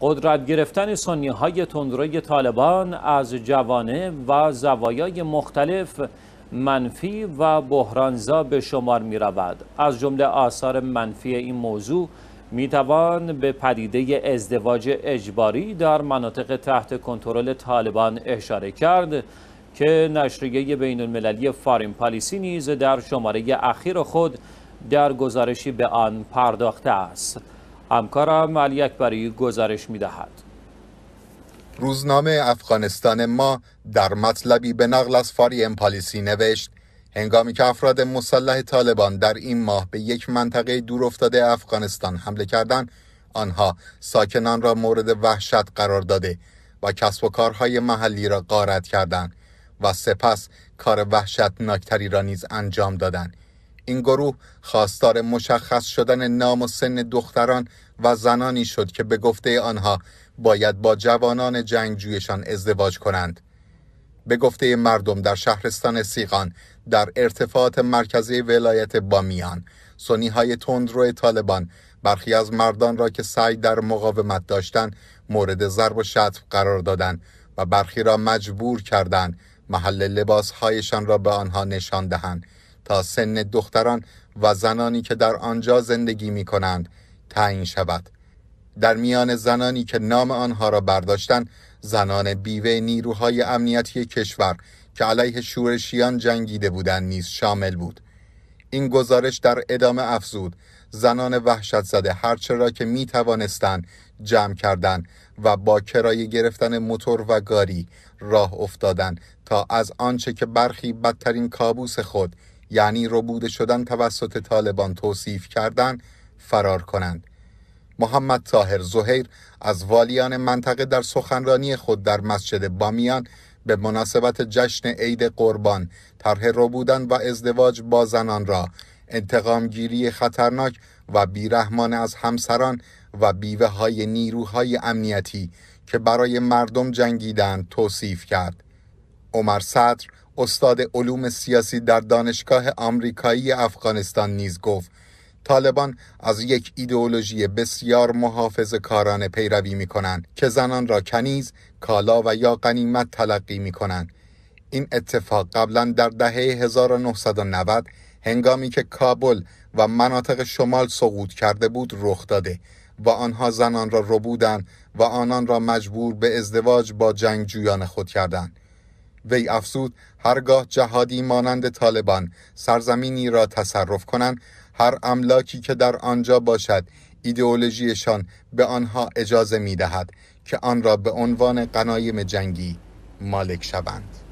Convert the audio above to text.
قدرت گرفتن سنی های تندروی طالبان از جوانه و زوایای مختلف منفی و بحرانزا به شمار می رود. از جمله آثار منفی این موضوع می توان به پدیده ازدواج اجباری در مناطق تحت کنترل طالبان اشاره کرد که نشریه بین المللی فارین پالیسی نیز در شماره اخیر خود در گزارشی به آن پرداخته است. همکارم علی اکبری گزارش می دهد. روزنامه افغانستان ما در مطلبی به نقل از فاری امپالیسی نوشت هنگامی که افراد مسلح طالبان در این ماه به یک منطقه دور افتاده افغانستان حمله کردند آنها ساکنان را مورد وحشت قرار داده و کسب و کارهای محلی را غارت کردند و سپس کار وحشتناکتری را نیز انجام دادند این گروه خواستار مشخص شدن نام و سن دختران و زنانی شد که به گفته آنها باید با جوانان جنگجویشان ازدواج کنند. به گفته مردم در شهرستان سیغان در ارتفاعات مرکزی ولایت بامیان سنی های تندرو طالبان برخی از مردان را که سعی در مقاومت داشتند مورد ضرب و شتم قرار دادند و برخی را مجبور کردند محل هایشان را به آنها نشان دهند تا سن دختران و زنانی که در آنجا زندگی می کنند تعیین شود در میان زنانی که نام آنها را برداشتن زنان بیوه نیروهای امنیتی کشور که علیه شورشیان جنگیده بودند نیز شامل بود این گزارش در ادامه افزود زنان وحشت زده هرچه را که می توانستند جمع کردن و با کرایه گرفتن موتور و گاری راه افتادند تا از آنچه که برخی بدترین کابوس خود یعنی ربوده شدن توسط طالبان توصیف کردن فرار کنند محمد تاهر زهیر از والیان منطقه در سخنرانی خود در مسجد بامیان به مناسبت جشن عید قربان طرح ربودن و ازدواج با زنان را انتقامگیری خطرناک و بیرحمان از همسران و بیوه های نیروهای امنیتی که برای مردم جنگیدن توصیف کرد عمر صدر استاد علوم سیاسی در دانشگاه آمریکایی افغانستان نیز گفت طالبان از یک ایدئولوژی بسیار محافظ کارانه پیروی می کنند که زنان را کنیز، کالا و یا قنیمت تلقی می کنند. این اتفاق قبلا در دهه 1990 هنگامی که کابل و مناطق شمال سقوط کرده بود رخ داده و آنها زنان را ربودند و آنان را مجبور به ازدواج با جنگجویان خود کردند. وی افزود هرگاه جهادی مانند طالبان سرزمینی را تصرف کنند هر املاکی که در آنجا باشد ایدئولوژیشان به آنها اجازه می دهد که آن را به عنوان قنایم جنگی مالک شوند